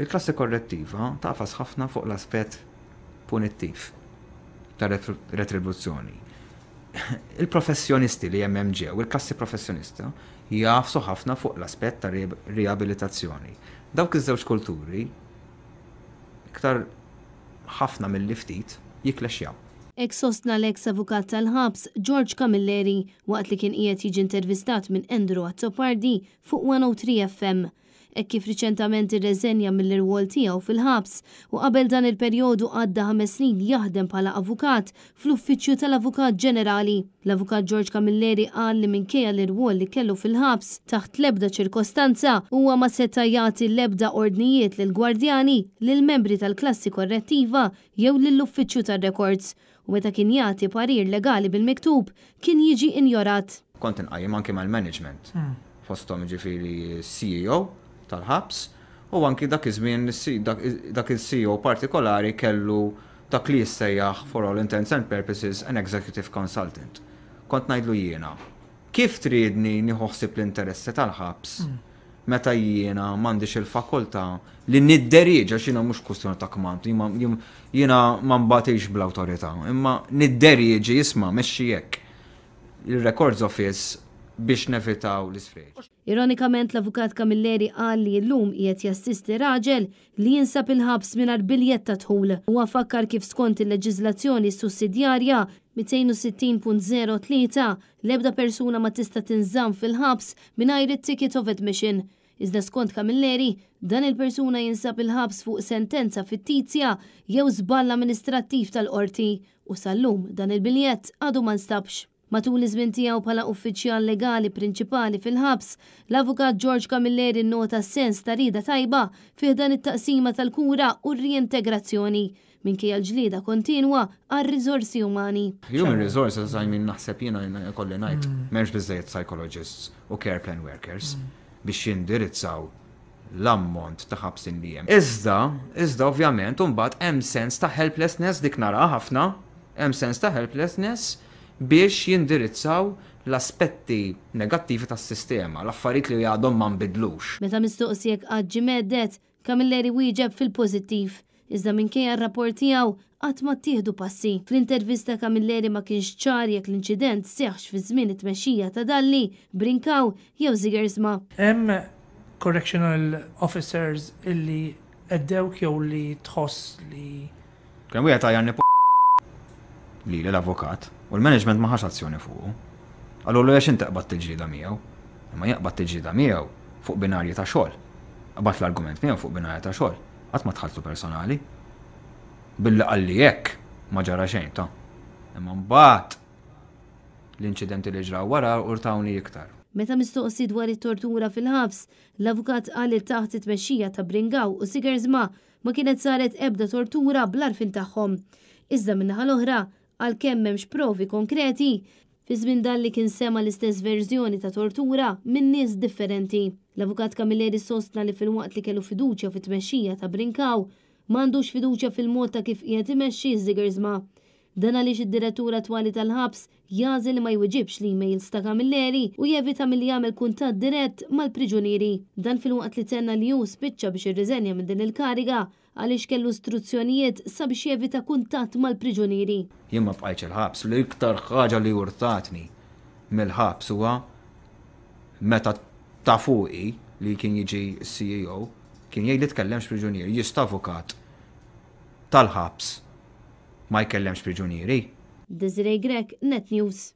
Il-klassi korrettiva tafas ħafna fuq l-aspet punittiv ta' retribuzzjoni. Il-professjonisti li jemmem ġew, il-klassi professjonista, jafsu ħafna fuq l-aspet ta' riabilitazzjoni. Dawk iż-żewġ kulturi, iktar ħafna mill-liftit, jiklexjaw. Ek sostna l-eks avukat tal-ħabs George Camilleri waqt li kien qiegħed jiġi intervistat minn Andrew Azzopardi fuq 103 FM e kif riċentament irreżenja mill-irwol tiegħu fil-ħabs u qabel dan il-perjodu għadda ħames snin jaħdem bħala avukat fl-uffiċċju tal-Avukat Ġenerali. L-Avukat George Camilleri qal li minkejja l-irwol li kellu fil-ħabs taħt lebda ċirkostanza huwa ma seta' jagħti lebda ordnijiet lill-gwardjani lill-membri tal-klassi korrettiva jew lill-uffiċċju tar-records u meta kien jagħti parir legali bil-miktub kien jiġi injorat. Kont inqajjem anke mal-management. Hmm. Fosthom ġifiri CEO tal-ħabs u anki dak iż-żmien dak il-CEO partikolari kellu dak li jissejjaħ for all intents and purposes an executive consultant. Kont ngħidlu jiena. Kif tridni niħoħsib l-interessi tal-ħabs? Mm. Meta jiena m'għandix il-fakultà li nidderieġa x'ina mhux kwestjoni ta' kmant, jiena ma mbatix bl-awtorità, imma nidderieġi jisma' mexxi jekk Il-Records Office biex nefitaw l-isfreġ. Ironikament l-avukat Kamilleri qal li l-lum jiet jassisti raġel li jinsab il-ħabs minar biljet ta' tħul u għafakkar kif skont il-leġizlazzjoni sussidjarja 260.03 lebda persuna ma tista tinżam fil-ħabs minajr it-ticket of admission. Iżda skont Kamilleri, dan il-persuna jinsab il-ħabs fuq sentenza fittizja jew żball amministrattiv tal-qorti u sal-lum dan il-biljett għadu ma nstabx. Matul iż-żmien tiegħu bħala uffiċjal legali prinċipali fil-ħabs, l-avukat George Camilleri nota sens ta' rida tajba fiħdan it-taqsima tal-kura u r-reintegrazzjoni minkejja l-ġlida kontinwa għal rizorsi umani. Human resources, I mean, naħseb jina kolli najt, mm. merġ bizzejiet psychologists u care plan workers mm. biex jindirizzaw l-ammont ta' ħabsin li jem. Iżda, iżda ovvjament, unbat hemm sens ta' helplessness dik nara ħafna, hemm sens ta' helplessness biex jindirizzaw l-aspetti negattivi tas sistema l-affarijiet li għadhom ma nbidlux. Meta mistoqsijek għadġi meddet, kamilleri wieġeb fil-pozittiv, iżda minkejja r-rapport tiegħu qatt ma tieħdu passi. Fl-intervista kamilleri ma kienx ċar jekk l-inċident seħx fi żmien it-tmexxija ta' dalli, brinkaw jew zigersma. Hemm correctional officers illi għeddew jew li tħoss li kemm wieħed għajan li l-avukat u l-management ma ħax azzjoni fuqu. Allora għax intaqbad t-ġrida miegħu, imma jaqbad t-ġrida miegħu fuq binarji ta' xogħol. Qabad l-argument miegħu fuq binarji ta' xogħol, qatt ma tħalltu personali. Billi għalli hekk ma ġara xejn ta' imma mbagħad l-inċidenti li ġraw wara urtawni iktar. Meta mistoqsi dwar it-tortura fil-ħabs, l-avukat qal taħt it-mexxija ta' Bringaw u Sigers ma kienet saret ebda tortura bl fin tagħhom. Iżda minnaħa l-oħra, għal kemmem provi konkreti fi żmien dan li kien sema l-istess verżjoni ta' tortura minn nies differenti. L-avukat Kamilleri sostna li fil-waqt li kellu fiduċja fit-tmexxija ta' Brinkaw m'għandux fiduċja fil-mod ta' kif qiegħed imexxi ż Zigersma Dan għaliex id-direttura twali tal-ħabs jażil ma jweġibx li mail ta' leri u jevita mill jagħmel kuntat dirett mal-priġunieri. Dan fil-waqt li tenna li ju spiċċa biex irriżenja minn din il-kariga għaliex kellu istruzzjonijiet sabiex jevita kuntatt mal-priġunieri. Jien ma bqajtx il-ħabs li iktar ħaġa li urtatni mill-ħabs huwa meta ta' fuqi li kien jiġi CEO kien jgħid li tkellemx priġunier, jista' avukat tal-ħabs ma jkellemx priġunieri. Dizrej Grek, Net News.